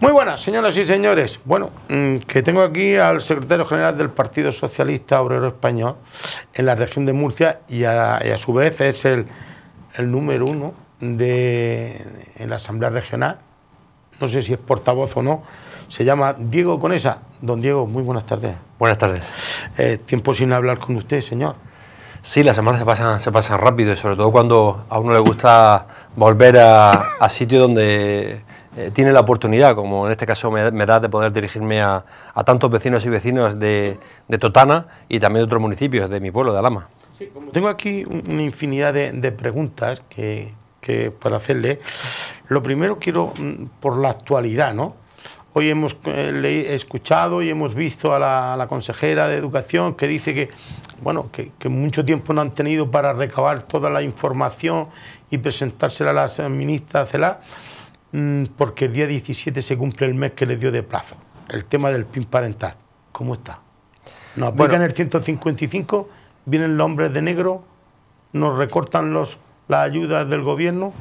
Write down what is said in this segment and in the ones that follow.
Muy buenas, señoras y señores. Bueno, mm, que tengo aquí al secretario general del Partido Socialista Obrero Español en la región de Murcia y a, su vez es el, número uno de, en la Asamblea Regional. No sé si es portavoz o no. Se llama Diego Conesa. Don Diego, muy buenas tardes. Buenas tardes. Eh, tiempo sin hablar con usted, señor. Sí, las semanas se pasan, se pasan rápido y sobre todo cuando a uno le gusta volver a, a sitio donde eh, tiene la oportunidad, como en este caso me, da de poder dirigirme a, tantos vecinos y vecinas de, de Totana y también de otros municipios de mi pueblo, de Alama. Sí, tengo aquí una infinidad de, de preguntas que, que para hacerle, lo primero quiero, mm, por la actualidad, ¿no? Hoy hemos eh, escuchado y hemos visto a la, consejera de Educación que dice que, bueno, que, mucho tiempo no han tenido para recabar toda la información y presentársela a las ministras mm, porque el día 17 se cumple el mes que le dio de plazo. El tema del PIN parental, ¿cómo está? Nos aplican el 155, vienen los hombres de negro, nos recortan los, las ayudas del gobierno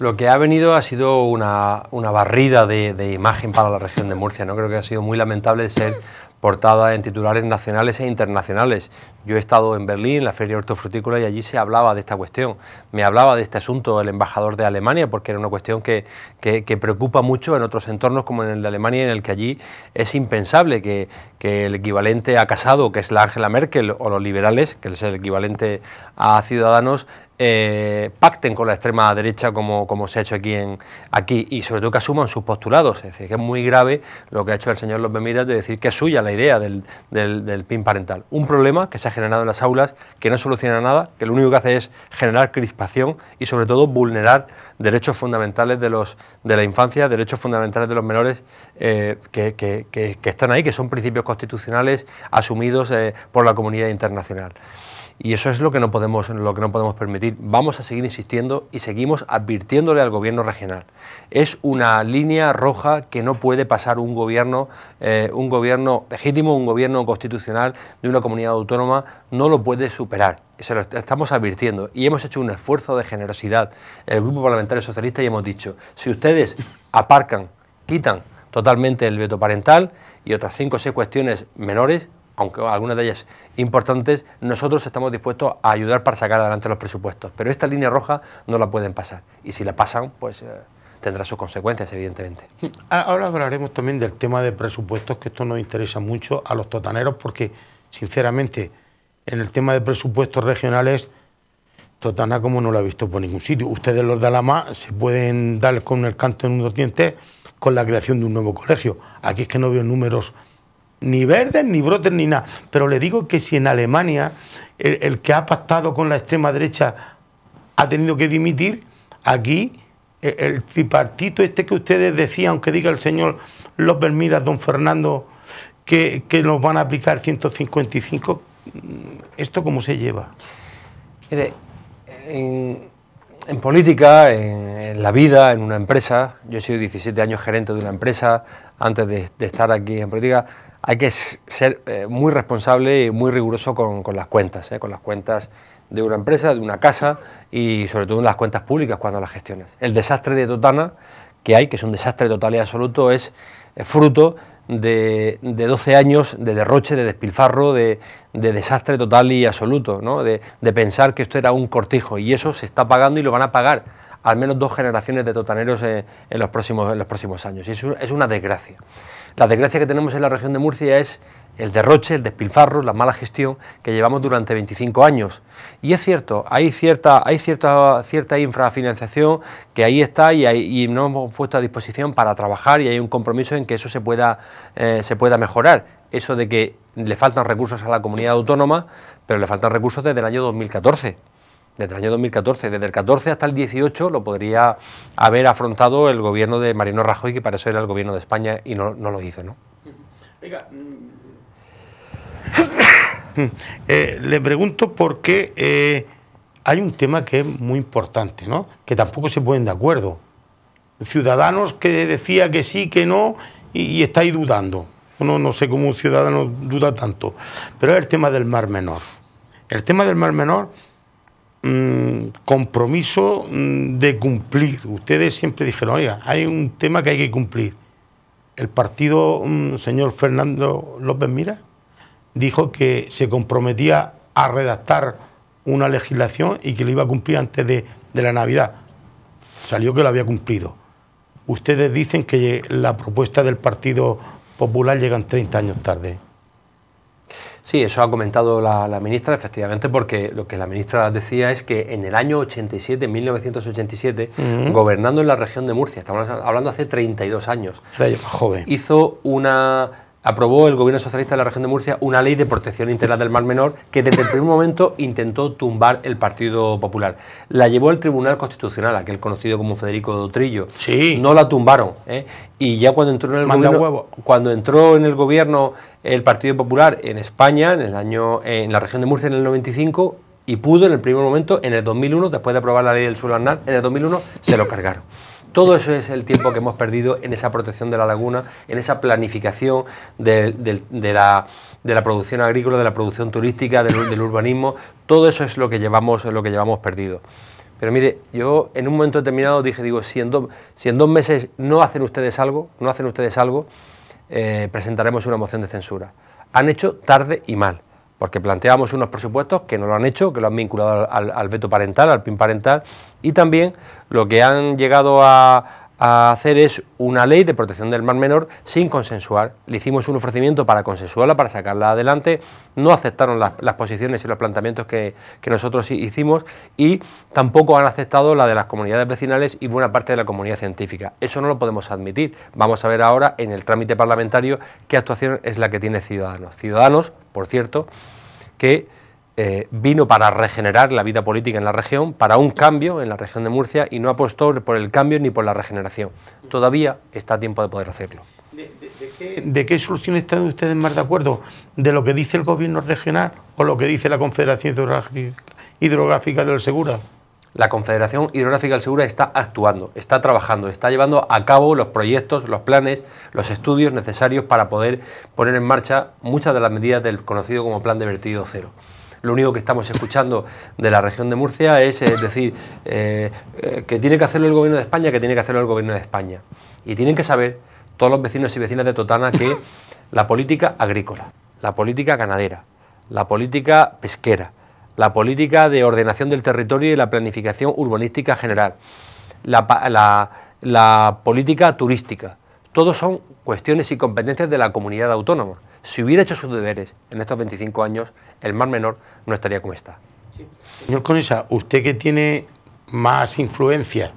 lo que ha venido ha sido una, barrida de, imagen para la región de Murcia. No creo que ha sido muy lamentable ser portada en titulares nacionales e internacionales. Yo he estado en Berlín, en la Feria Hortofrutícola, y allí se hablaba de esta cuestión. Me hablaba de este asunto el embajador de Alemania, porque era una cuestión que, que, preocupa mucho en otros entornos como en el de Alemania, en el que allí es impensable que, que, el equivalente a Casado, que es la Angela Merkel, o los liberales, que es el equivalente a Ciudadanos, eh, pacten con la extrema derecha como, se ha hecho aquí, aquí y sobre todo que asuman sus postulados. Es decir, que es muy grave lo que ha hecho el señor López Miras de decir que es suya la idea del, PIN parental. Un problema que se ha generado en las aulas, que no soluciona nada, que lo único que hace es generar crispación y sobre todo vulnerar derechos fundamentales de, la infancia, derechos fundamentales de los menores eh, que, están ahí, que son principios constitucionales asumidos eh, por la comunidad internacional. Y eso es lo que no podemos, lo que no podemos permitir. Vamos a seguir insistiendo y seguimos advirtiéndole al gobierno regional. Es una línea roja que no puede pasar un gobierno, eh, un gobierno legítimo, un gobierno constitucional de una comunidad autónoma, no lo puede superar. Se lo estamos advirtiendo y hemos hecho un esfuerzo de generosidad el Grupo Parlamentario Socialista y hemos dicho, si ustedes aparcan, quitan totalmente el veto parental y otras cinco o seis cuestiones menores, aunque algunas de ellas importantes, nosotros estamos dispuestos a ayudar para sacar adelante los presupuestos. Pero esta línea roja no la pueden pasar. Y si la pasan, pues eh, tendrá sus consecuencias, evidentemente. Ahora hablaremos también del tema de presupuestos, que esto nos interesa mucho a los totaneros, porque, sinceramente, en el tema de presupuestos regionales, Totana como no lo ha visto por ningún sitio. Ustedes los de Alamá... se pueden dar con el canto en un dientes con la creación de un nuevo colegio. Aquí es que no veo números ni verdes, ni brotes, ni nada. Pero le digo que si en Alemania el, que ha pactado con la extrema derecha ha tenido que dimitir, aquí e, el, tripartito este que ustedes decían, aunque diga el señor López Miras, don Fernando, que, nos van a aplicar 155, mm, ¿esto cómo se lleva? Mire, en, política, en, la vida, en una empresa, yo he sido 17 años gerente de una empresa antes de estar aquí en política, hay que ser eh, muy responsable y muy riguroso con, las cuentas, eh, con las cuentas de una empresa, de una casa y sobre todo en las cuentas públicas cuando las gestiones. El desastre de Totana que hay, que es un desastre total y absoluto, es fruto de, 12 años de derroche, de despilfarro, de, desastre total y absoluto, de, pensar que esto era un cortijo y eso se está pagando y lo van a pagar al menos dos generaciones de totaneros eh, en, los, próximos, en los próximos años y es una desgracia. La desgracia que tenemos en la región de Murcia es el derroche, el despilfarro, la mala gestión que llevamos durante 25 años. Y es cierto, hay cierta, hay cierta, cierta infrafinanciación que ahí está y, hay, nos hemos puesto a disposición para trabajar y hay un compromiso en que eso se pueda, eh, se pueda mejorar. Eso de que le faltan recursos a la comunidad autónoma, pero le faltan recursos desde el año 2014 desde el año 2014, desde el 14 hasta el 18 lo podría haber afrontado el gobierno de Marino Rajoy, que para eso era el gobierno de España y no, lo hizo, ¿no? Mm. Eh, le pregunto porque... Eh, hay un tema que es muy importante, ¿no? Que tampoco se ponen de acuerdo. Ciudadanos que decía que sí, que no, y, estáis dudando. Uno no sé cómo un ciudadano duda tanto. Pero es el tema del Mar Menor. El tema del Mar Menor Mm, compromiso mm, de cumplir. Ustedes siempre dijeron, oiga, hay un tema que hay que cumplir. El partido, mm, señor Fernando López Mira, dijo que se comprometía a redactar una legislación y que lo iba a cumplir antes de, de la Navidad. Salió que lo había cumplido. Ustedes dicen que la propuesta del Partido Popular llega 30 años tarde. Sí, eso ha comentado la, ministra, efectivamente, porque lo que la ministra decía es que en el año 87, 1987, gobernando en la región de Murcia, estamos hablando hace 32 años, joven. hizo una aprobó el gobierno socialista de la región de Murcia una ley de protección integral del Mar Menor que desde el primer momento intentó tumbar el Partido Popular. La llevó al Tribunal Constitucional, aquel conocido como Federico Trillo. Sí. No la tumbaron. ¿eh? Y ya cuando entró en el gobierno, cuando entró en el gobierno el Partido Popular en España, en el año en la región de Murcia en el 95 y pudo en el primer momento en el 2001 después de aprobar la ley del suelo Arnal, en el 2001 se lo cargaron. Todo eso es el tiempo que hemos perdido en esa protección de la laguna, en esa planificación de, la, producción agrícola, de la producción turística, del, urbanismo. Todo eso es lo que llevamos, lo que llevamos perdido. Pero mire, yo en un momento determinado dije, digo, si en, si en dos meses no hacen ustedes algo, no hacen ustedes algo, eh, presentaremos una moción de censura. Han hecho tarde y mal porque planteamos unos presupuestos que no lo han hecho, que lo han vinculado al, veto parental, al PIN parental, y también lo que han llegado a, hacer es una ley de protección del mar menor sin consensuar. Le hicimos un ofrecimiento para consensuarla, para sacarla adelante, no aceptaron las, posiciones y los planteamientos que, que, nosotros hicimos y tampoco han aceptado la de las comunidades vecinales y buena parte de la comunidad científica. Eso no lo podemos admitir. Vamos a ver ahora en el trámite parlamentario qué actuación es la que tiene Ciudadanos. Ciudadanos por cierto, que eh, vino para regenerar la vida política en la región, para un cambio en la región de Murcia y no apostó por el cambio ni por la regeneración. Todavía está a tiempo de poder hacerlo. ¿De, qué, de qué, solución están ustedes más de acuerdo? ¿De lo que dice el gobierno regional o lo que dice la Confederación Hidrográfica del Segura? la Confederación Hidrográfica del Segura está actuando, está trabajando, está llevando a cabo los proyectos, los planes, los estudios necesarios para poder poner en marcha muchas de las medidas del conocido como Plan de Vertido Cero. Lo único que estamos escuchando de la región de Murcia es, eh, decir eh, eh, que tiene que hacerlo el Gobierno de España, que tiene que hacerlo el Gobierno de España. Y tienen que saber todos los vecinos y vecinas de Totana que la política agrícola, la política ganadera, la política pesquera, la política de ordenación del territorio y la planificación urbanística general, la, política turística. Todos son cuestiones y competencias de la comunidad autónoma. Si hubiera hecho sus deberes en estos 25 años, el Mar Menor no estaría como está. Señor Conesa, usted que tiene más influencia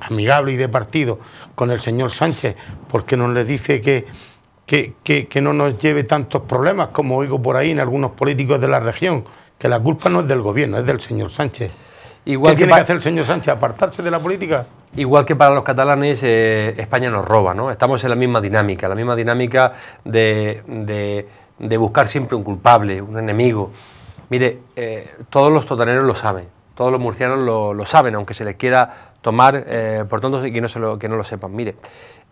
amigable y de partido con el señor Sánchez, porque nos le dice que, que, que no nos lleve tantos problemas como oigo por ahí en algunos políticos de la región? que la culpa no es del gobierno, es del señor Sánchez. Igual ¿Qué que tiene hacer el señor Sánchez? ¿Apartarse de la política? Igual que para los catalanes, eh, España nos roba, ¿no? Estamos en la misma dinámica, la misma dinámica de, buscar siempre un culpable, un enemigo. Mire, eh, todos los totaneros lo saben, todos los murcianos lo, saben, aunque se les quiera tomar, eh, por tanto, que no, se que no lo sepan. Mire,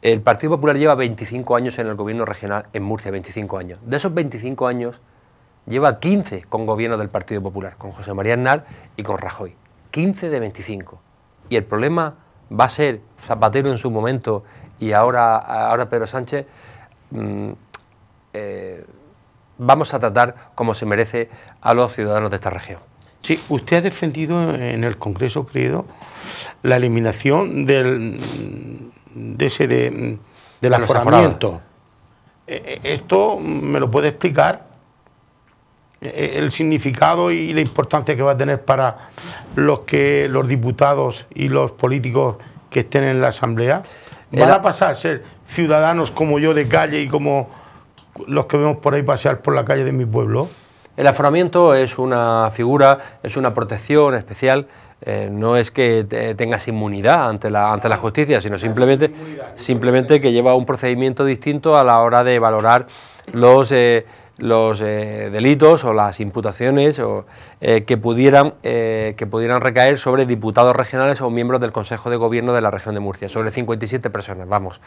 el Partido Popular lleva 25 años en el gobierno regional en Murcia, 25 años. De esos 25 años, lleva 15 con gobierno del Partido Popular, con José María Aznar y con Rajoy. 15 de 25. Y el problema va a ser Zapatero en su momento y ahora, ahora Pedro Sánchez. Mm, eh, vamos a tratar como se merece a los ciudadanos de esta región. Sí, usted ha defendido en el Congreso, creo, la eliminación del, de ese de, del eh, eh, Esto me lo puede explicar eh, el significado y la importancia que va a tener para los que los diputados y los políticos que estén en la asamblea va a pasar a ser ciudadanos como yo de calle y como los que vemos por ahí pasear por la calle de mi pueblo el aforamiento es una figura es una protección especial eh, no es que tengas inmunidad ante la, ante la justicia, sino simplemente, simplemente que lleva un procedimiento distinto a la hora de valorar los, eh, los eh, delitos o las imputaciones eh, que, pudieran, eh, que pudieran recaer sobre diputados regionales o miembros del Consejo de Gobierno de la región de Murcia, sobre 57 personas, vamos.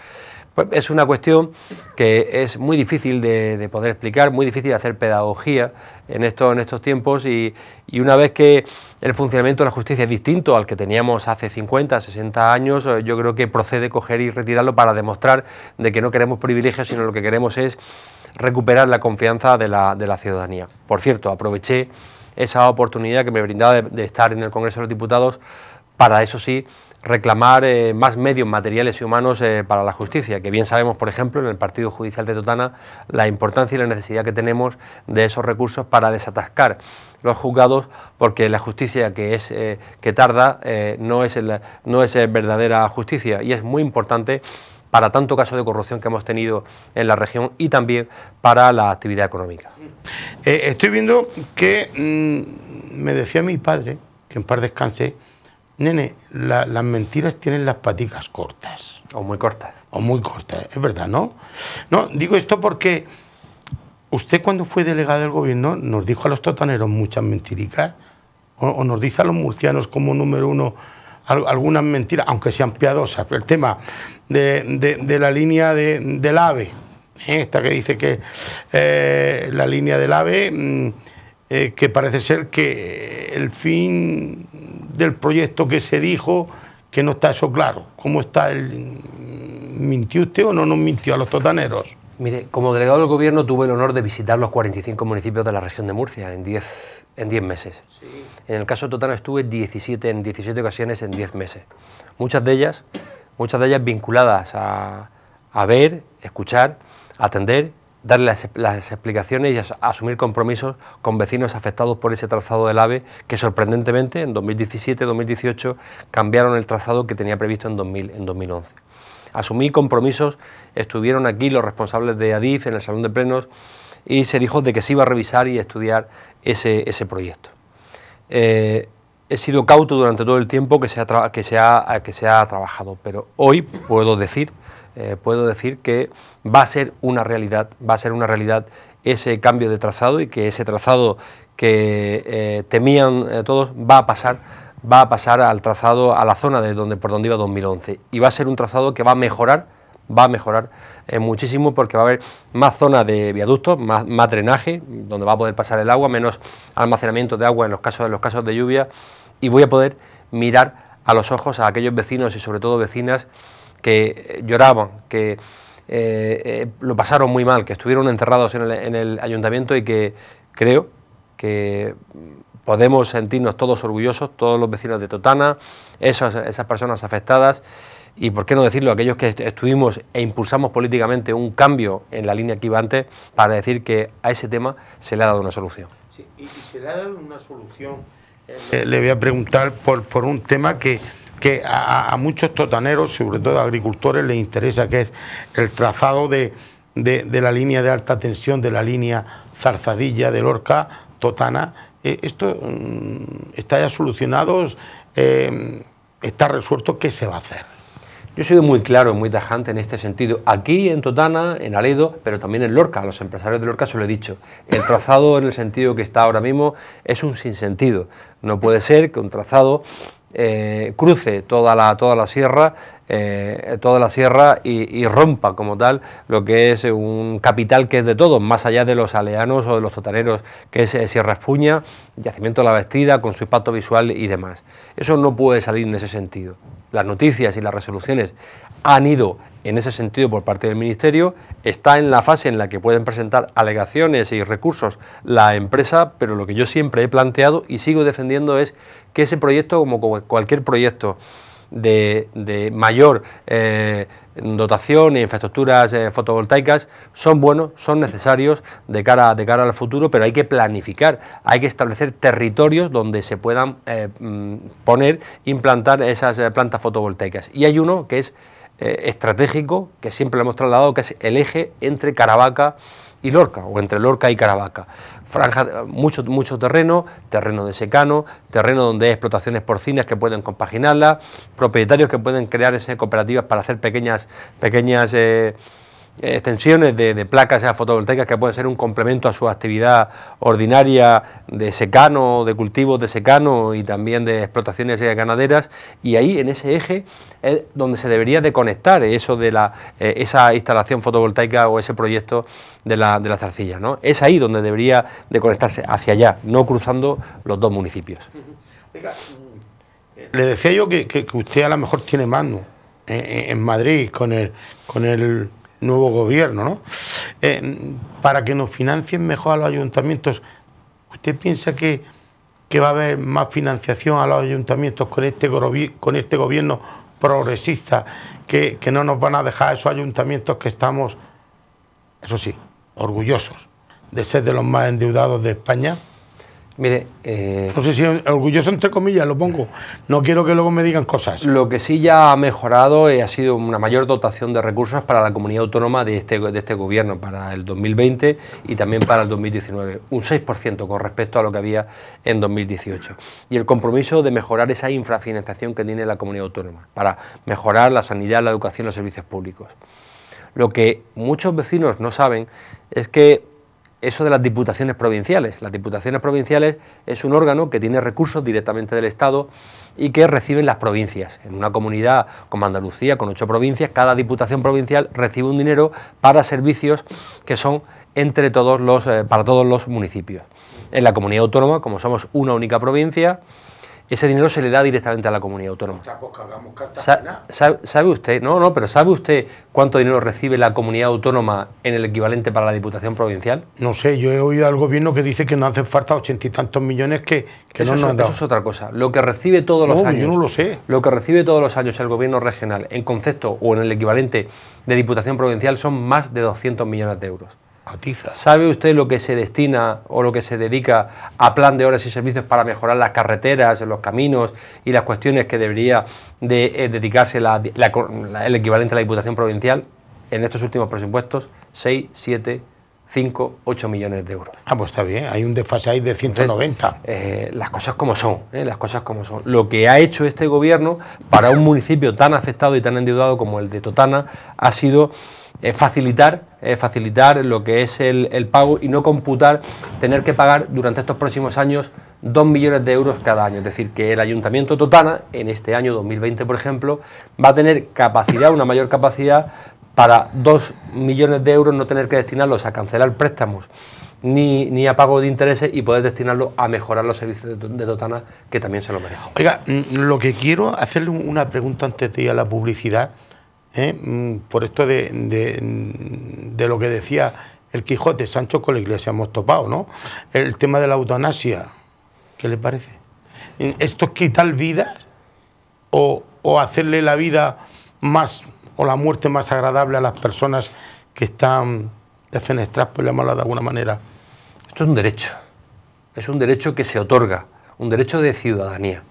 Pues es una cuestión que es muy difícil de, poder explicar, muy difícil de hacer pedagogía en, esto, en estos tiempos y, y una vez que el funcionamiento de la justicia es distinto al que teníamos hace 50, 60 años, yo creo que procede coger y retirarlo para demostrar de que no queremos privilegios, sino lo que queremos es recuperar la confianza de la, ciudadanía. Por cierto, aproveché esa oportunidad que me brindaba de, estar en el Congreso de los Diputados para, eso sí, reclamar eh, más medios materiales y humanos eh, para la justicia, que bien sabemos, por ejemplo, en el Partido Judicial de Totana, la importancia y la necesidad que tenemos de esos recursos para desatascar los juzgados, porque la justicia que, es, eh, que tarda no, es no es verdadera justicia y es muy importante para tanto caso de corrupción que hemos tenido en la región y también para la actividad económica. Eh, estoy viendo que mm, me decía mi padre, que en par descanse, nene, las mentiras tienen las paticas cortas. O muy cortas. O muy cortas, es verdad, ¿no? No, digo esto porque usted cuando fue delegado del gobierno nos dijo a los totaneros muchas mentiricas, o nos dice a los murcianos como número uno, algunas mentiras, aunque sean piadosas. El tema de, la línea de, del AVE, ¿eh? esta que dice que eh, la línea del AVE, mm, eh, que parece ser que el fin del proyecto que se dijo, que no está eso claro. ¿Cómo está el... Mm, ¿Mintió usted o no nos mintió a los totaneros? Mire, como delegado del gobierno tuve el honor de visitar los 45 municipios de la región de Murcia en 10 en 10 meses. En el caso total estuve 17, en 17 ocasiones en 10 meses. Muchas de ellas, muchas de ellas vinculadas a, ver, escuchar, atender, darle las, explicaciones y asumir compromisos con vecinos afectados por ese trazado del AVE que sorprendentemente en 2017-2018 cambiaron el trazado que tenía previsto en, en 2011. Asumí compromisos, estuvieron aquí los responsables de ADIF en el Salón de Plenos, y se dijo de que se iba a revisar y estudiar ese, proyecto. Eh, he sido cauto durante todo el tiempo que se ha, que se ha, que se ha trabajado, pero hoy puedo decir, eh, puedo decir que va a ser una realidad, va a ser una realidad ese cambio de trazado y que ese trazado que eh, temían todos va a pasar va a pasar al trazado, a la zona de donde, por donde iba 2011. Y va a ser un trazado que va a mejorar, va a mejorar muchísimo porque va a haber más zonas de viaductos, más, drenaje, donde va a poder pasar el agua, menos almacenamiento de agua en los casos, los casos de lluvia y voy a poder mirar a los ojos a aquellos vecinos y sobre todo vecinas que eh, lloraban, que eh, eh, lo pasaron muy mal, que estuvieron encerrados en el, ayuntamiento y que creo que podemos sentirnos todos orgullosos, todos los vecinos de Totana, esas, esas personas afectadas y por qué no decirlo, a aquellos que estuvimos e impulsamos políticamente un cambio en la línea que iba antes, para decir que a ese tema se le ha dado una solución. y, se le ha dado una solución. Eh, le voy a preguntar por, un tema que, a, muchos totaneros, sobre todo agricultores, les interesa, que es el trazado de, la línea de alta tensión, de la línea Zarzadilla, de Lorca, Totana. Eh, ¿Esto mm, está ya solucionado? Eh, ¿Está resuelto? ¿Qué se va a hacer? Yo he sido muy claro, muy tajante en este sentido. Aquí en Totana, en Aledo, pero también en Lorca, a los empresarios de Lorca se lo he dicho. El trazado en el sentido que está ahora mismo es un sinsentido. No puede ser que un trazado eh, cruce toda la, toda la sierra, eh, toda la sierra y, rompa como tal lo que es un capital que es de todos, más allá de los aleanos o de los totaneros, que es eh, Sierra Espuña, Yacimiento de la Vestida, con su impacto visual y demás. Eso no puede salir en ese sentido. Las noticias y las resoluciones han ido en ese sentido por parte del Ministerio, está en la fase en la que pueden presentar alegaciones y recursos la empresa, pero lo que yo siempre he planteado y sigo defendiendo es que ese proyecto, como cualquier proyecto de, mayor eh, dotación e infraestructuras eh, fotovoltaicas, son buenos, son necesarios de cara, de cara al futuro, pero hay que planificar, hay que establecer territorios donde se puedan eh, mm, poner, implantar esas plantas fotovoltaicas. Y hay uno que es estratégico, que siempre lo hemos trasladado, que es el eje entre Caravaca y Lorca, o entre Lorca y Caravaca. Franja, mucho, mucho terreno, terreno de secano, terreno donde hay explotaciones porcinas que pueden compaginarlas, propietarios que pueden crear esas cooperativas para hacer pequeñas, pequeñas eh, extensiones de, placas fotovoltaicas que pueden ser un complemento a su actividad ordinaria de secano, de cultivos de secano y también de explotaciones ganaderas y ahí en ese eje es donde se debería de conectar eso de la, eh, esa instalación fotovoltaica o ese proyecto de, la, de las zarcilla ¿no? Es ahí donde debería de conectarse, hacia allá, no cruzando los dos municipios. Le decía yo que, usted a lo mejor tiene mano en, Madrid con el, con el nuevo gobierno, ¿no? Eh, para que nos financien mejor a los ayuntamientos. ¿Usted piensa que, va a haber más financiación a los ayuntamientos con este, con este gobierno progresista, que, que no nos van a dejar esos ayuntamientos que estamos, eso sí, orgullosos de ser de los más endeudados de España? Mire, no sé si orgulloso entre comillas lo pongo. No quiero que luego me digan cosas. Lo que sí ya ha mejorado es eh, ha sido una mayor dotación de recursos para la comunidad autónoma de este, de este gobierno, para el 2020 y también para el 2019. Un 6% con respecto a lo que había en 2018. Y el compromiso de mejorar esa infrafinanciación que tiene la comunidad autónoma, para mejorar la sanidad, la educación, los servicios públicos. Lo que muchos vecinos no saben es que eso de las diputaciones provinciales. Las diputaciones provinciales es un órgano que tiene recursos directamente del Estado y que reciben las provincias. En una comunidad como Andalucía, con ocho provincias, cada diputación provincial recibe un dinero para servicios que son entre todos los, eh, para todos los municipios. En la comunidad autónoma, como somos una única provincia, ese dinero se le da directamente a la comunidad autónoma. Pues, ¿Sabe, usted? No, no, pero ¿sabe usted cuánto dinero recibe la comunidad autónoma en el equivalente para la Diputación Provincial? No sé, yo he oído al gobierno que dice que no hace falta ochenta y tantos millones que, no Eso es otra cosa. Lo que recibe todos los años. lo Lo que recibe todos los años el gobierno regional en concepto o en el equivalente de Diputación Provincial son más de 200 millones de euros. ¿Sabe usted lo que se destina o lo que se dedica a plan de horas y servicios para mejorar las carreteras, los caminos y las cuestiones que debería de, eh, dedicarse el equivalente a la Diputación Provincial en estos últimos presupuestos? 6, 7, 5, 8 millones de euros. Ah, pues está bien, hay un desfase ahí de 190. Eh, las cosas como son, eh, las cosas como son. Lo que ha hecho este gobierno para un municipio tan afectado y tan endeudado como el de Totana ha sido eh, facilitar, facilitar lo que es el, pago y no computar tener que pagar durante estos próximos años 2 millones de euros cada año. Es decir, que el Ayuntamiento Totana, en este año 2020, por ejemplo, va a tener capacidad, una mayor capacidad, para 2 millones de euros no tener que destinarlos a cancelar préstamos. Ni, a pago de intereses y poder destinarlos a mejorar los servicios de, Totana, que también se lo merecen. Oiga, mm, lo que quiero hacerle una pregunta antes de ir a la publicidad, ¿eh? Mm, por esto de, de, lo que decía el Quijote, Sancho con la iglesia hemos topado, ¿no? El tema de la eutanasia, ¿qué le parece? ¿Esto es quitar vida o, o hacerle la vida más o la muerte más agradable a las personas que están defenestradas, por llamarla de alguna manera? Esto es un derecho, es un derecho que se otorga, un derecho de ciudadanía.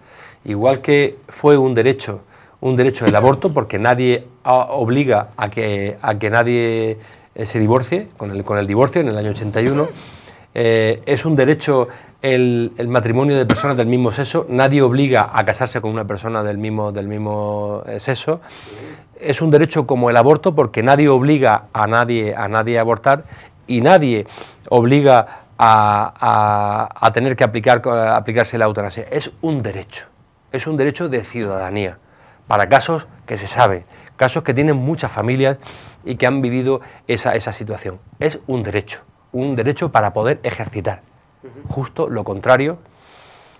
Igual que fue un derecho, un derecho del aborto, porque nadie obliga a que, a que nadie eh, se divorcie, con el, con el divorcio en el año 81. Eh, es un derecho el, matrimonio de personas del mismo sexo, nadie obliga a casarse con una persona del mismo, del mismo eh, sexo. Es un derecho como el aborto porque nadie obliga a nadie a, nadie a abortar y nadie obliga a, a tener que aplicar, aplicarse la eutanasia. Es un derecho, es un derecho de ciudadanía para casos que se sabe casos que tienen muchas familias y que han vivido esa, esa situación. Es un derecho, un derecho para poder ejercitar. Justo lo contrario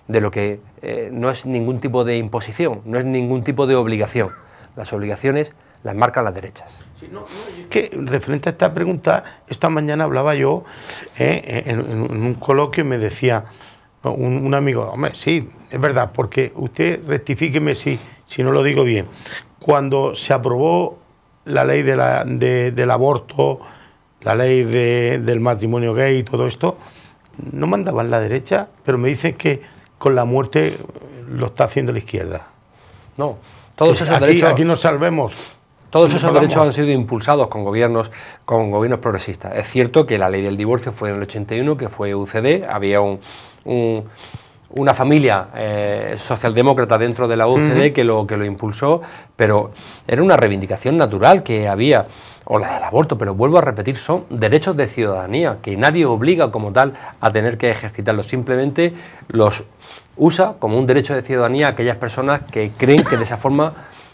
de lo que eh, no es ningún tipo de imposición, no es ningún tipo de obligación. Las obligaciones las marcan las derechas. es que referente a esta pregunta, esta mañana hablaba yo eh, eh, en, un coloquio y me decía un, amigo, hombre, sí, es verdad, porque usted rectifíqueme si, si no lo digo bien cuando se aprobó la ley del aborto, la ley del matrimonio gay, y todo esto, no mandaban la derecha, pero me dicen que con la muerte eh, lo está haciendo la izquierda. No, todos eh, esos aquí, derechos... Aquí nos salvemos. Todos esos derechos han sido impulsados con gobiernos, con gobiernos progresistas. Es cierto que la ley del divorcio fue en el 81, que fue UCD, había un una familia eh, socialdemócrata dentro de la OCDE que, lo, que lo impulsó, pero era una reivindicación natural que había, o la del aborto, pero vuelvo a repetir, son derechos de ciudadanía, que nadie obliga como tal a tener que ejercitarlos, simplemente los usa como un derecho de ciudadanía a aquellas personas que creen que de esa forma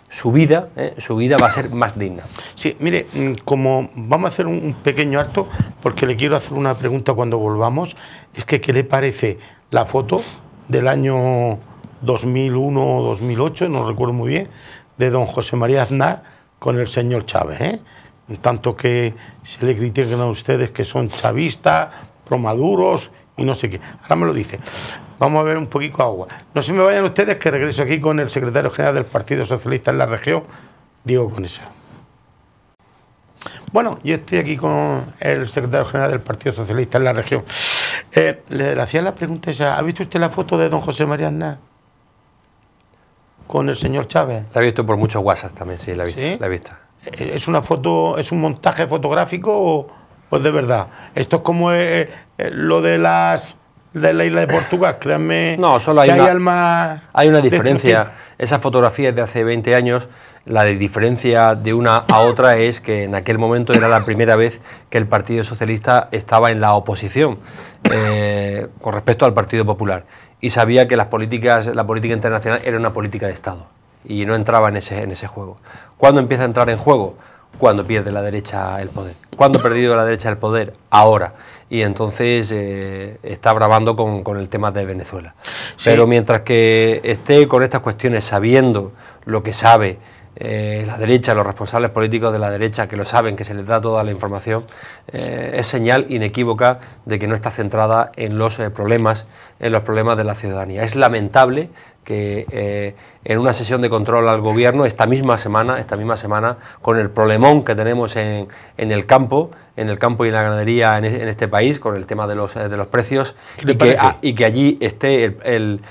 su vida, eh, su vida va a ser más digna. Sí, mire, mm, como vamos a hacer un pequeño acto, porque le quiero hacer una pregunta cuando volvamos, es que ¿qué le parece la foto? del año 2001 o 2008, no recuerdo muy bien, de don José María Aznar con el señor Chávez. ¿eh? Tanto que se le critican a ustedes que son chavistas, promaduros y no sé qué. Ahora me lo dice. Vamos a ver un poquito agua. No se me vayan ustedes que regreso aquí con el secretario general del Partido Socialista en la región, Diego Conesa. Bueno, yo estoy aquí con el secretario general del Partido Socialista en la región. Eh, le hacía la pregunta esa, ¿ha visto usted la foto de don José María Aznar? Con el señor Chávez. La he visto por muchos WhatsApp también, sí, la he visto. Eh, ¿Es una foto, es un montaje fotográfico o, ...pues de verdad? Esto es como eh, lo de las de la isla de Portugal, créanme. No, solo hay, alma hay una diferencia. Esas fotografías de hace 20 años la diferencia de una a otra es que en aquel momento era la primera vez que el Partido Socialista estaba en la oposición eh, con respecto al Partido Popular y sabía que las políticas, la política internacional era una política de Estado y no entraba en ese, en ese juego. ¿Cuándo empieza a entrar en juego? Cuando pierde la derecha el poder. ¿Cuándo ha perdido la derecha el poder? Ahora. Y entonces eh, está bravando con, el tema de Venezuela. Pero mientras que esté con estas cuestiones sabiendo lo que sabe, eh, la derecha, los responsables políticos de la derecha, que lo saben, que se les da toda la información, eh, es señal inequívoca de que no está centrada en los eh, problemas, en los problemas de la ciudadanía. Es lamentable que eh, en una sesión de control al gobierno esta misma semana, esta misma semana, con el problemón que tenemos en, en el campo, en el campo y en la ganadería en, este país, con el tema de los, eh, de los precios, y que, allí esté el,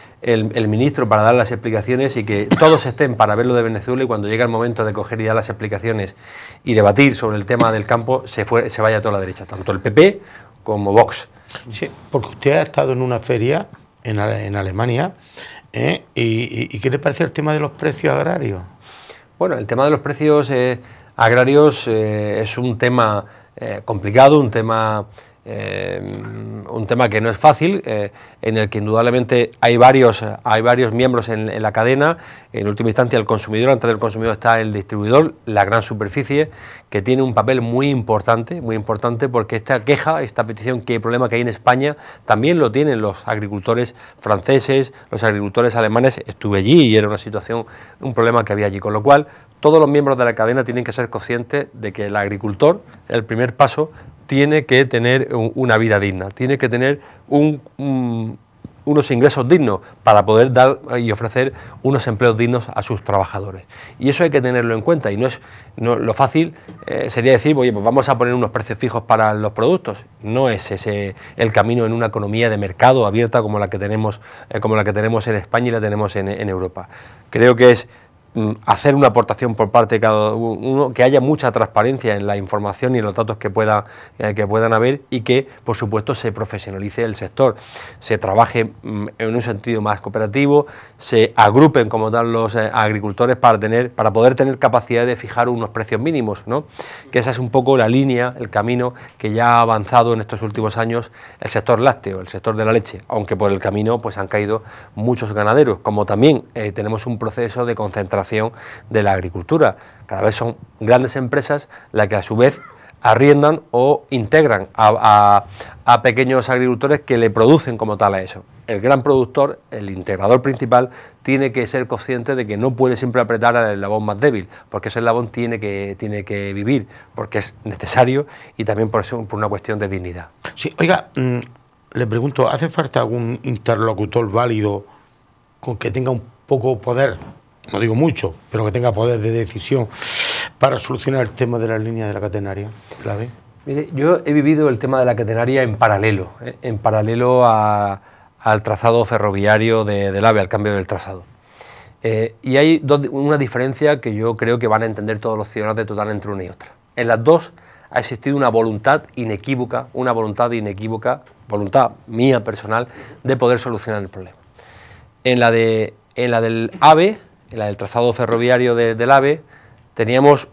ministro para dar las explicaciones y que todos estén para ver lo de Venezuela y cuando llegue el momento de coger ya las explicaciones y debatir sobre el tema del campo, se, fue, se vaya a toda la derecha, tanto el PP como Vox. Sí, porque usted ha estado en una feria en, en Alemania ¿Eh? ¿Y, qué le parece el tema de los precios agrarios? Bueno, el tema de los precios eh, agrarios eh, es un tema complicado, un tema eh, un tema que no es fácil, eh, en el que indudablemente hay varios, hay varios miembros en, la cadena, en última instancia el consumidor, antes del consumidor está el distribuidor, la gran superficie, que tiene un papel muy importante, muy importante porque esta queja, esta petición, que problema que hay en España, también lo tienen los agricultores franceses, los agricultores alemanes, estuve allí y era una situación, un problema que había allí, con lo cual todos los miembros de la cadena tienen que ser conscientes de que el agricultor, el primer paso, tiene que tener una vida digna, tiene que tener unos ingresos dignos para poder dar y ofrecer unos empleos dignos a sus trabajadores. Y eso hay que tenerlo en cuenta y no es lo fácil eh, sería decir, oye, pues vamos a poner unos precios fijos para los productos. No es ese el camino en una economía de mercado abierta como la que tenemos, eh, como la que tenemos en España y la tenemos en Europa. Creo que es Mm, hacer una aportación por parte de cada uno, que haya mucha transparencia en la información y en los datos que, pueda, eh, que puedan haber y que, por supuesto, se profesionalice el sector, se trabaje mm, en un sentido más cooperativo, se agrupen como tal los eh, agricultores para, tener, para poder tener capacidad de fijar unos precios mínimos, que esa es un poco la línea, el camino que ya ha avanzado en estos últimos años el sector lácteo, el sector de la leche, aunque por el camino pues, han caído muchos ganaderos, como también eh, tenemos un proceso de concentración de la agricultura. Cada vez son grandes empresas las que a su vez arriendan o integran a, pequeños agricultores que le producen como tal a eso. El gran productor, el integrador principal, tiene que ser consciente de que no puede siempre apretar al eslabón más débil, porque ese eslabón tiene que, tiene que vivir, porque es necesario y también por, eso, por una cuestión de dignidad. Sí, oiga, mm, le pregunto, ¿hace falta algún interlocutor válido con que tenga un poco poder no digo mucho, pero que tenga poder de decisión para solucionar el tema de las líneas de la catenaria? Clave. Mire, yo he vivido el tema de la catenaria en paralelo, eh, en paralelo al trazado ferroviario de, del AVE, al cambio del trazado. Eh, y hay una diferencia que yo creo que van a entender todos los ciudadanos de Total entre una y otra. En las dos ha existido una voluntad inequívoca, una voluntad inequívoca, voluntad mía personal, de poder solucionar el problema. En la, de, en la del AVE la del trazado ferroviario del AVE, teníamos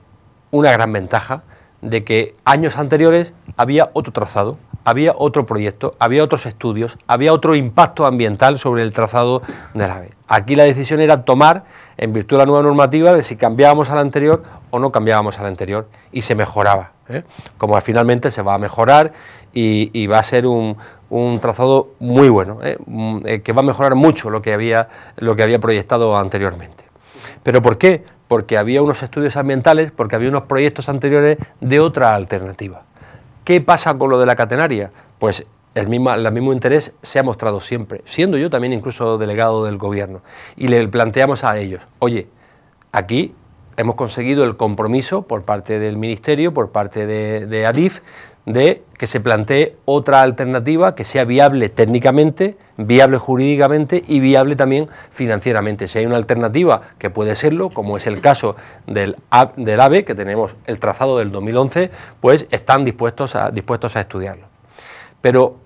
una gran ventaja de que años anteriores había otro trazado, había otro proyecto, había otros estudios, había otro impacto ambiental sobre el trazado del AVE. Aquí la decisión era tomar, en virtud de la nueva normativa, de si cambiábamos al anterior o no cambiábamos al anterior, y se mejoraba, ¿eh? como finalmente se va a mejorar y, va a ser un, trazado muy bueno, ¿eh? Mm, eh, que va a mejorar mucho lo que había, lo que había proyectado anteriormente. ¿Pero por qué? Porque había unos estudios ambientales, porque había unos proyectos anteriores de otra alternativa. ¿Qué pasa con lo de la catenaria? Pues el mismo, interés se ha mostrado siempre, siendo yo también incluso delegado del gobierno. Y le planteamos a ellos, oye, aquí hemos conseguido el compromiso por parte del Ministerio, por parte de, de, ADIF, de que se plantee otra alternativa que sea viable técnicamente, viable jurídicamente y viable también financieramente. Si hay una alternativa que puede serlo, como es el caso del, AVE, que tenemos el trazado del 2011, pues están dispuestos a, dispuestos a estudiarlo. Pero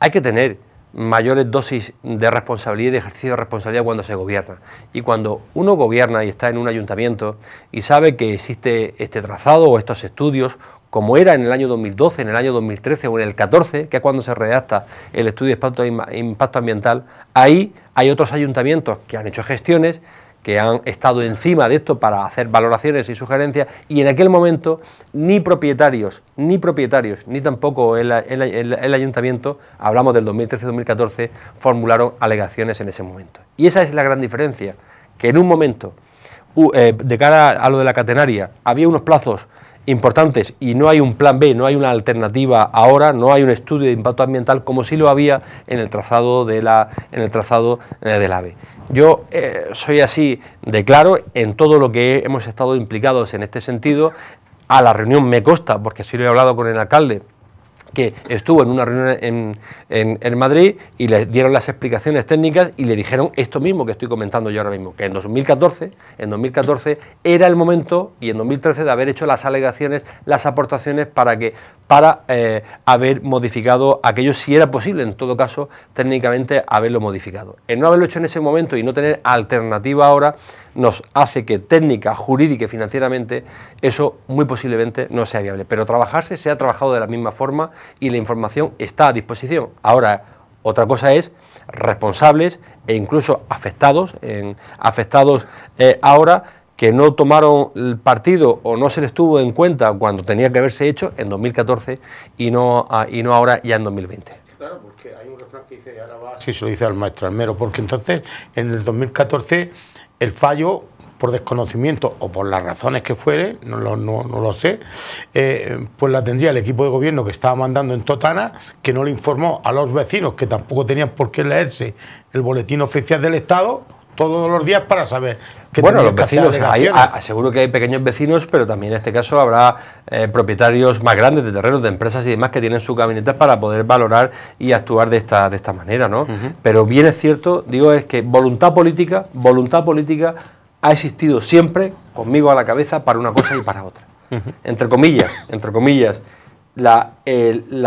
hay que tener mayores dosis de responsabilidad y de ejercicio de responsabilidad cuando se gobierna. Y cuando uno gobierna y está en un ayuntamiento y sabe que existe este trazado o estos estudios como era en el año 2012, en el año 2013 o en el 14, que es cuando se redacta el estudio de impacto, ambiental, ahí hay otros ayuntamientos que han hecho gestiones, que han estado encima de esto para hacer valoraciones y sugerencias, y en aquel momento ni propietarios, ni propietarios, ni tampoco el, ayuntamiento, hablamos del 2013-2014, formularon alegaciones en ese momento. Y esa es la gran diferencia, que en un momento, eh, de cara a lo de la catenaria, había unos plazos importantes y no hay un plan B, no hay una alternativa ahora, no hay un estudio de impacto ambiental como si lo había en el trazado de la en el trazado eh, del AVE. Yo eh, soy así de claro en todo lo que hemos estado implicados en este sentido. A la reunión me consta, porque sí lo he hablado con el alcalde, que estuvo en una reunión en, Madrid y le dieron las explicaciones técnicas y le dijeron esto mismo que estoy comentando yo ahora mismo, que en 2014, en 2014 era el momento y en 2013 de haber hecho las alegaciones, las aportaciones para que para eh, haber modificado aquello si era posible, en todo caso técnicamente haberlo modificado. En no haberlo hecho en ese momento y no tener alternativa ahora nos hace que técnica, jurídica y financieramente eso muy posiblemente no sea viable. Pero trabajarse se ha trabajado de la misma forma y la información está a disposición. Ahora, otra cosa es responsables e incluso afectados, afectados eh, ahora que no tomaron el partido o no se les tuvo en cuenta cuando tenía que haberse hecho en 2014 y no, ah, y no ahora ya en 2020. Claro, porque hay un refrán que dice, ahora va... Sí, se lo dice al maestro Almero, porque entonces en el 2014 el fallo por desconocimiento o por las razones que fuere, no lo, sé, eh, pues la tendría el equipo de gobierno que estaba mandando en Totana, que no le informó a los vecinos que tampoco tenían por qué leerse el boletín oficial del Estado todos los días para saber que bueno, los vecinos, hay, ah, seguro que hay pequeños vecinos, pero también en este caso habrá eh, propietarios más grandes de terrenos, de empresas y demás que tienen sus gabinetes para poder valorar y actuar de esta, de esta manera, ¿no? Pero bien es cierto, digo, es que voluntad política, voluntad política ha existido siempre, conmigo a la cabeza, para una cosa y para otra. Entre comillas, entre comillas. La,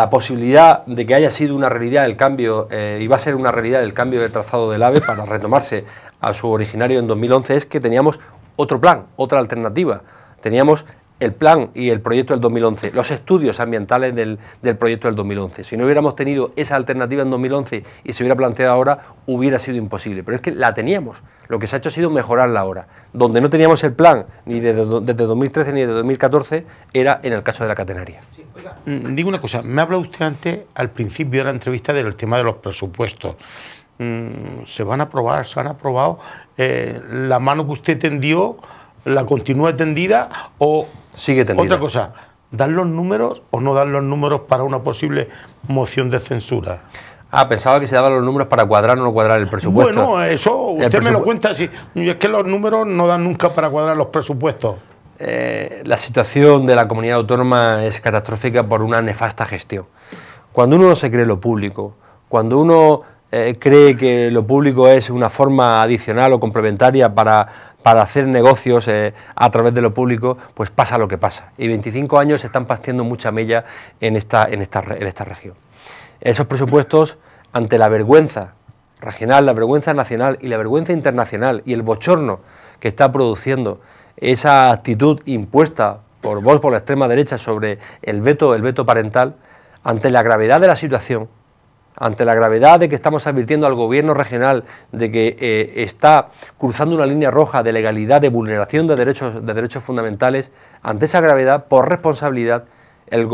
posibilidad de que haya sido una realidad el cambio, eh, y va a ser una realidad el cambio de trazado del AVE para retomarse a su originario en 2011 es que teníamos otro plan, otra alternativa. Teníamos el plan y el proyecto del 2011, los estudios ambientales del, proyecto del 2011. Si no hubiéramos tenido esa alternativa en 2011 y se hubiera planteado ahora, hubiera sido imposible. Pero es que la teníamos. Lo que se ha hecho ha sido mejorarla ahora. Donde no teníamos el plan ni desde, desde 2013 ni desde 2014 era en el caso de la catenaria. Mm, digo una cosa, me habla usted antes, al principio de la entrevista, del tema de los presupuestos. Mm, se van a aprobar, se han aprobado. Eh, la mano que usted tendió, la continúa tendida o sigue tendida. Otra cosa, ¿dan los números o no dan los números para una posible moción de censura? Ah, pensaba que se daban los números para cuadrar o no cuadrar el presupuesto. Bueno, eso usted me lo cuenta. Si, es que los números no dan nunca para cuadrar los presupuestos. Eh, la situación de la comunidad autónoma es catastrófica por una nefasta gestión. Cuando uno no se cree lo público, cuando uno eh, cree que lo público es una forma adicional o complementaria para, hacer negocios eh, a través de lo público, pues pasa lo que pasa. Y 25 años se están partiendo mucha mella en esta, en esta, en esta región. Esos presupuestos, ante la vergüenza regional, la vergüenza nacional y la vergüenza internacional y el bochorno que está produciendo esa actitud impuesta por vos, por la extrema derecha, sobre el veto, el veto parental, ante la gravedad de la situación, ante la gravedad de que estamos advirtiendo al gobierno regional de que eh, está cruzando una línea roja de legalidad, de vulneración de derechos, de derechos fundamentales, ante esa gravedad, por responsabilidad, el,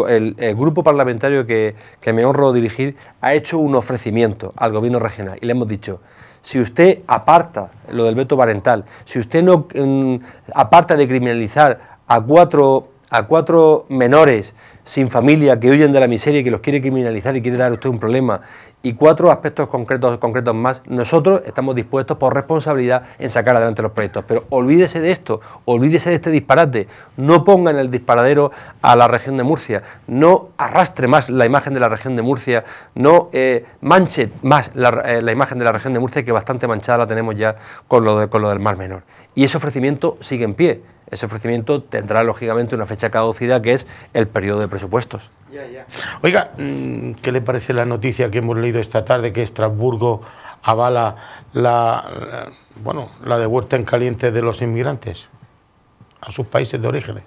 grupo parlamentario que, me honro dirigir ha hecho un ofrecimiento al gobierno regional y le hemos dicho, si usted aparta lo del veto parental, si usted no mm, aparta de criminalizar a cuatro, a cuatro menores, sin familia, que huyen de la miseria y que los quiere criminalizar y quiere dar a usted un problema. Y cuatro aspectos concretos, más. Nosotros estamos dispuestos por responsabilidad en sacar adelante los proyectos. Pero olvídese de esto, olvídese de este disparate. No ponga en el disparadero a la región de Murcia. No arrastre más la imagen de la región de Murcia. No eh, manche más eh, la, imagen de la región de Murcia, que bastante manchada la tenemos ya con lo, con lo del Mar Menor. Y ese ofrecimiento sigue en pie ese ofrecimiento tendrá lógicamente una fecha caducidad que es el periodo de presupuestos. Oiga, mm, ¿qué le parece la noticia que hemos leído esta tarde que Estrasburgo avala la, bueno, la devuelta en caliente de los inmigrantes a sus países de origen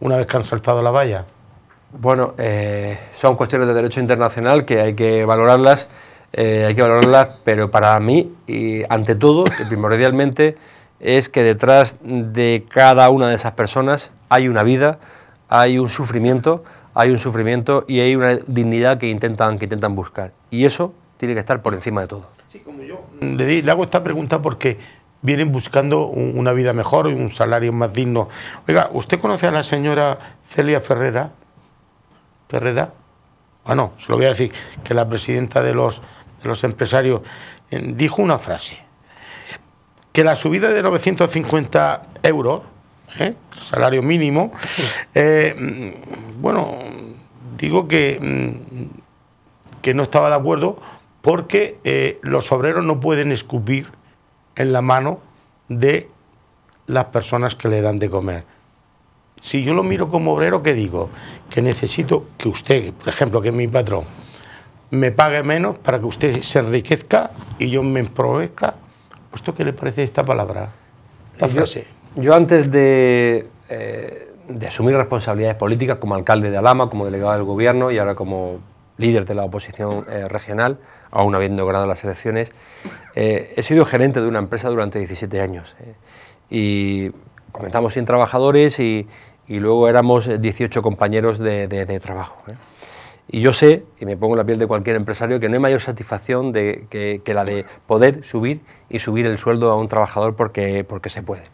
una vez que han saltado la valla? Bueno, eh, son cuestiones de derecho internacional que hay que valorarlas, eh, hay que valorarlas, pero para mí, y ante todo, primordialmente, es que detrás de cada una de esas personas hay una vida, hay un sufrimiento, hay un sufrimiento y hay una dignidad que intentan, que intentan buscar. Y eso tiene que estar por encima de todo. le, hago esta pregunta porque vienen buscando una vida mejor y un salario más digno. Oiga, ¿usted conoce a la señora Celia Ferrera? Ferrera. Ah, no, se lo voy a decir, que la presidenta de los, de los empresarios eh, dijo una frase que la subida de 950 euros, ¿eh? salario mínimo, eh, mm, bueno, digo que, mm, que no estaba de acuerdo porque eh, los obreros no pueden escupir en la mano de las personas que le dan de comer. Si yo lo miro como obrero, ¿qué digo? Que necesito que usted, por ejemplo, que es mi patrón, me pague menos para que usted se enriquezca y yo me empobrezca ¿Esto qué le parece esta palabra? Esta yo, frase? yo, antes de, eh, asumir responsabilidades políticas como alcalde de Alama, como delegado del gobierno y ahora como líder de la oposición eh, regional, aún habiendo ganado las elecciones, eh, he sido gerente de una empresa durante 17 años. y comenzamos sin trabajadores y, luego éramos 18 compañeros de, de trabajo. Y yo sé, y me pongo en la piel de cualquier empresario, que no hay mayor satisfacción que, la de poder subir y subir el sueldo a un trabajador porque, se puede.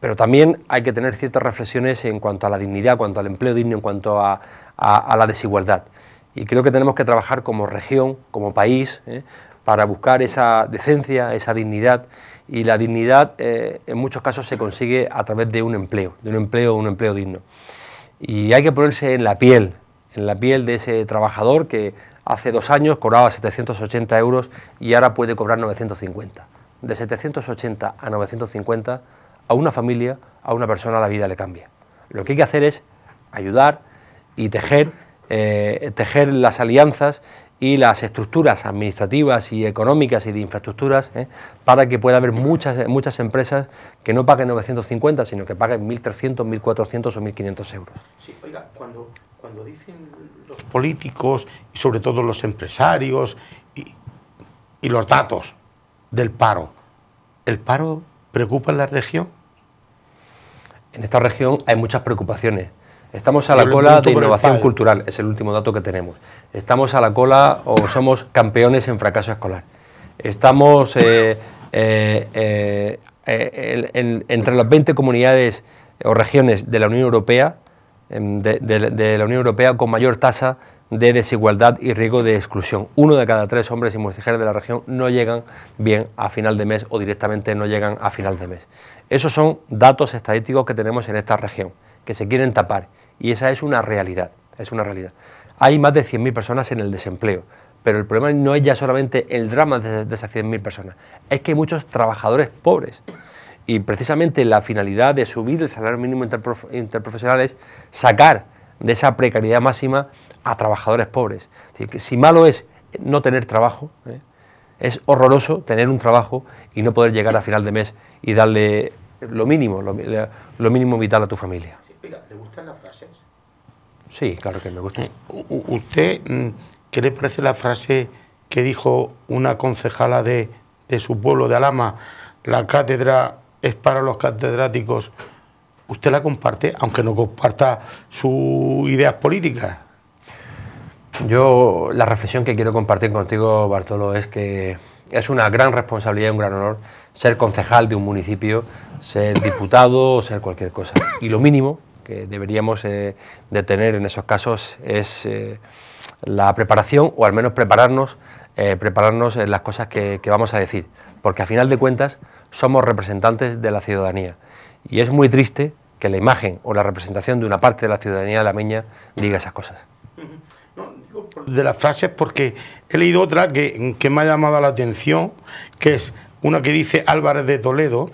pero también hay que tener ciertas reflexiones en cuanto a la dignidad, en cuanto al empleo digno, en cuanto a, la desigualdad. Y creo que tenemos que trabajar como región, como país, ¿eh? para buscar esa decencia, esa dignidad. Y la dignidad eh, en muchos casos se consigue a través de un empleo, de un empleo, un empleo digno. Y hay que ponerse en la piel, en la piel de ese trabajador que hace dos años cobraba 780 euros y ahora puede cobrar 950. De 780 a 950, a una familia, a una persona la vida le cambia. Lo que hay que hacer es ayudar y tejer, eh, tejer las alianzas y las estructuras administrativas y económicas y de infraestructuras ¿eh? para que pueda haber muchas, muchas empresas que no paguen 950, sino que paguen 1.300, 1.400 o 1.500 euros. Sí, oiga, cuando, dicen los políticos y sobre todo los empresarios y, y los datos del paro, ¿el paro preocupa en la región? En esta región hay muchas preocupaciones. Estamos a la cola de innovación cultural, es el último dato que tenemos. Estamos a la cola o somos campeones en fracaso escolar. Estamos eh, eh, eh, entre las 20 comunidades o regiones de la Unión Europea, em, de, de, la Unión Europea con mayor tasa de desigualdad y riesgo de exclusión. Uno de cada tres hombres y mujeres de la región no llegan bien a final de mes o directamente no llegan a final de mes. Esos son datos estadísticos que tenemos en esta región, que se quieren tapar y esa es una realidad, es una realidad. Hay más de 100.000 personas en el desempleo, pero el problema no es ya solamente el drama de, esas 100.000 personas, es que hay muchos trabajadores pobres. Y precisamente la finalidad de subir el salario mínimo interprofesional es sacar de esa precariedad máxima a trabajadores pobres. que si malo es no tener trabajo, ¿eh? es horroroso tener un trabajo y no poder llegar a final de mes y darle lo mínimo, lo, mínimo vital a tu familia. Sí, claro que me gusta. Eh, ¿Usted mm, qué le parece la frase que dijo una concejala de, de su pueblo, de Alama? La cátedra es para los catedráticos. ¿Usted la comparte, aunque no comparta sus ideas políticas? Yo la reflexión que quiero compartir contigo, Bartolo, es que es una gran responsabilidad y un gran honor ser concejal de un municipio, ser diputado o ser cualquier cosa. Y lo mínimo que deberíamos eh, de tener en esos casos es eh, la preparación o al menos prepararnos, eh, prepararnos en las cosas que, vamos a decir, porque a final de cuentas somos representantes de la ciudadanía y es muy triste que la imagen o la representación de una parte de la ciudadanía la de meña diga esas cosas. de las frases porque he leído otra que, que me ha llamado la atención, que es una que dice Álvarez de Toledo,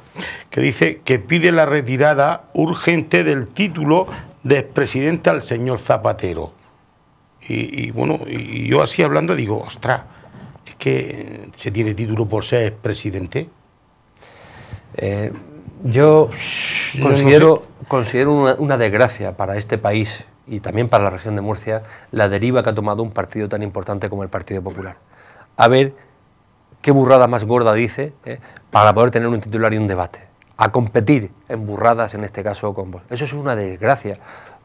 que dice que pide la retirada urgente del título de expresidente al señor Zapatero. Y, bueno, yo así hablando digo, ostras, es que eh, se tiene título por ser expresidente. Eh, yo considero, considero una, una desgracia para este país y también para la región de Murcia la deriva que ha tomado un partido tan importante como el Partido Popular. A ver qué burrada más gorda dice, eh, para poder tener un titular y un debate. A competir en burradas, en este caso con vos. Eso es una desgracia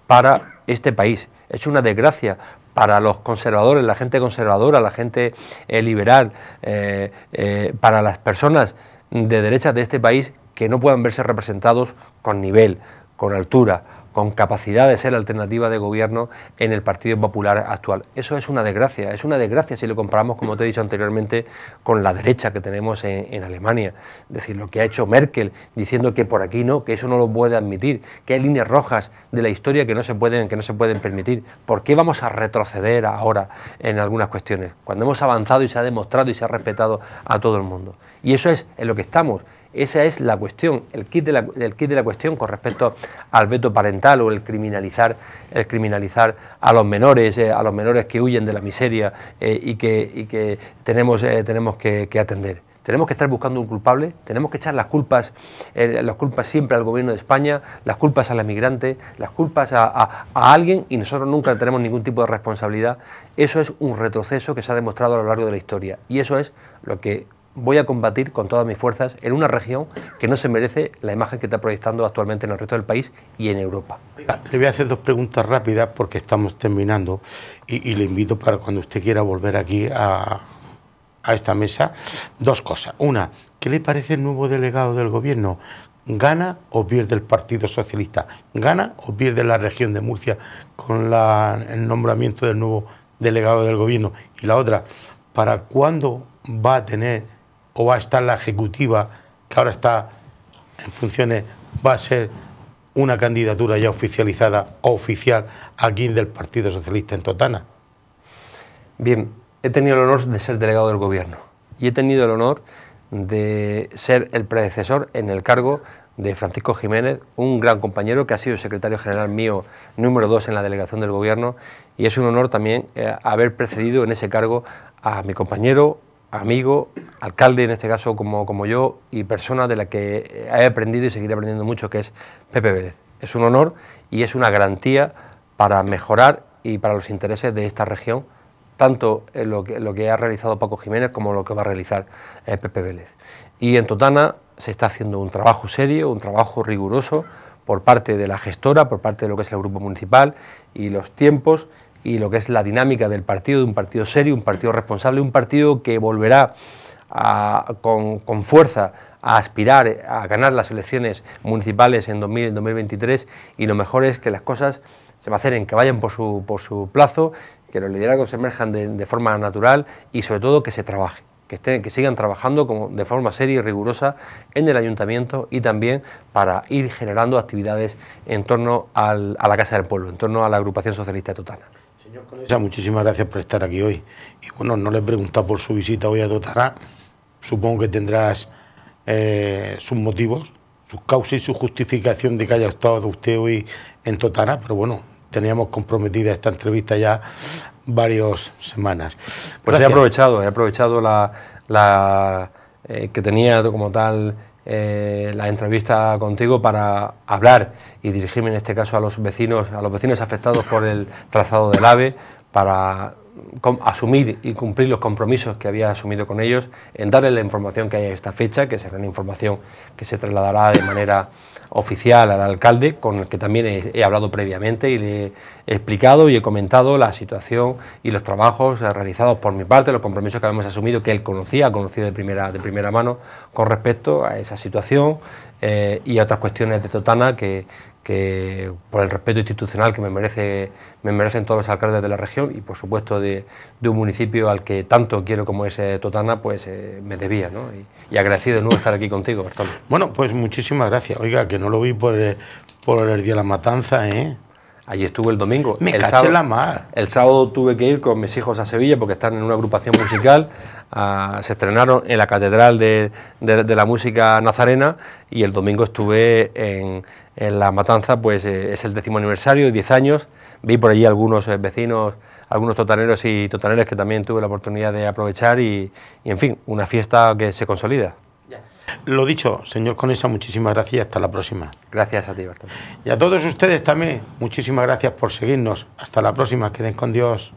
para este país. Es una desgracia para los conservadores, la gente conservadora, la gente eh, liberal, eh, para las personas de derecha de este país que no puedan verse representados con nivel, con altura, con capacidad de ser alternativa de gobierno en el Partido Popular actual. Eso es una desgracia, es una desgracia si lo comparamos, como te he dicho anteriormente, con la derecha que tenemos en, Alemania. Es decir, lo que ha hecho Merkel diciendo que por aquí no, que eso no lo puede admitir, que hay líneas rojas de la historia que no se pueden, que no se pueden permitir. ¿Por qué vamos a retroceder ahora en algunas cuestiones? Cuando hemos avanzado y se ha demostrado y se ha respetado a todo el mundo. Y eso es en lo que estamos. Esa es la cuestión, el kit de la, de la cuestión con respecto al veto parental o el criminalizar, el criminalizar a los menores, eh, a los menores que huyen de la miseria eh, y, que, que, tenemos, eh, tenemos que, atender tenemos que estar buscando un culpable, tenemos que echar las culpas, las culpas siempre al gobierno de España, las culpas a la migrante, las culpas a, alguien y nosotros nunca tenemos ningún tipo de responsabilidad. Eso es un retroceso que se ha demostrado a lo largo de la historia y eso es lo que voy a combatir con todas mis fuerzas en una región que no se merece la imagen que está proyectando actualmente en el resto del país y en Europa. Le voy a hacer dos preguntas rápidas porque estamos terminando y, le invito para cuando usted quiera volver aquí a, a esta mesa. Dos cosas. Una, ¿qué le parece el nuevo delegado del gobierno? ¿Gana o pierde el Partido Socialista? ¿Gana o pierde la región de Murcia con el nombramiento del nuevo delegado del gobierno? Y la otra, ¿para cuándo va a tener o va a estar la ejecutiva, que ahora está en funciones, va a ser una candidatura ya oficializada o oficial aquí del Partido Socialista en Totana? Bien, he tenido el honor de ser delegado del Gobierno y he tenido el honor de ser el predecesor en el cargo de Francisco Jiménez, un gran compañero que ha sido secretario general mío número dos en la delegación del Gobierno y es un honor también eh, haber precedido en ese cargo a mi compañero, amigo, alcalde en este caso como, como yo, y persona de la que he aprendido y seguiré aprendiendo mucho, que es Pepe Vélez. Es un honor y es una garantía para mejorar y para los intereses de esta región, tanto lo que, lo que ha realizado Paco Jiménez como lo que va a realizar eh, Pepe Vélez. Y en Totana se está haciendo un trabajo serio, un trabajo riguroso por parte de la gestora, por parte de lo que es el grupo municipal y los tiempos y lo que es la dinámica del partido, de un partido serio, un partido responsable, un partido que volverá con, fuerza a aspirar a ganar las elecciones municipales en 2023 y lo mejor es que las cosas se en que vayan por su, por su plazo, que los liderazgos emerjan de, forma natural y sobre todo que se trabaje. Que, estén, que, sigan trabajando como de forma seria y rigurosa en el ayuntamiento y también para ir generando actividades en torno a la Casa del Pueblo, en torno a la agrupación socialista totana. Señor muchísimas gracias por estar aquí hoy. Y bueno, no le he preguntado por su visita hoy a Totara. Supongo que tendrás eh, sus motivos, sus causas y su justificación de que haya estado usted hoy en Totara. pero bueno, teníamos comprometida esta entrevista ya varias semanas. Pues he aprovechado, he aprovechado la, eh, que tenía como tal eh, la entrevista contigo para hablar y dirigirme en este caso a los vecinos, a los vecinos afectados por el trazado del AVE, para asumir y cumplir los compromisos que había asumido con ellos, en darle la información que hay a esta fecha, que será una información que se trasladará de manera oficial al alcalde, con el que también he, hablado previamente y le he explicado y he comentado la situación y los trabajos realizados por mi parte, los compromisos que habíamos asumido, que él conocía, conocido de primera, de primera mano, con respecto a esa situación eh, y a otras cuestiones de Totana que, que por el respeto institucional que me, merece, me merecen todos los alcaldes de la región y por supuesto de, un municipio al que tanto quiero como es eh, Totana, pues eh, me debía. Y, agradecido de nuevo estar aquí contigo, Bertón. Bueno, pues muchísimas gracias. Oiga, que no lo vi por, el, eh, por el Día de la Matanza, ¿eh? Allí estuve el domingo. Me caché la mar. El sábado tuve que ir con mis hijos a Sevilla porque están en una agrupación musical. Ah, se estrenaron en la Catedral de, de, la Música Nazarena y el domingo estuve en, en La Matanza pues eh, es el décimo aniversario, 10 años. Vi por allí algunos eh, vecinos, algunos totaneros y totaneras que también tuve la oportunidad de aprovechar y, en fin, una fiesta que se consolida. Lo dicho, señor Conesa, muchísimas gracias hasta la próxima. Gracias a ti, Bartolomé. Y a todos ustedes también, muchísimas gracias por seguirnos. Hasta la próxima, queden con Dios.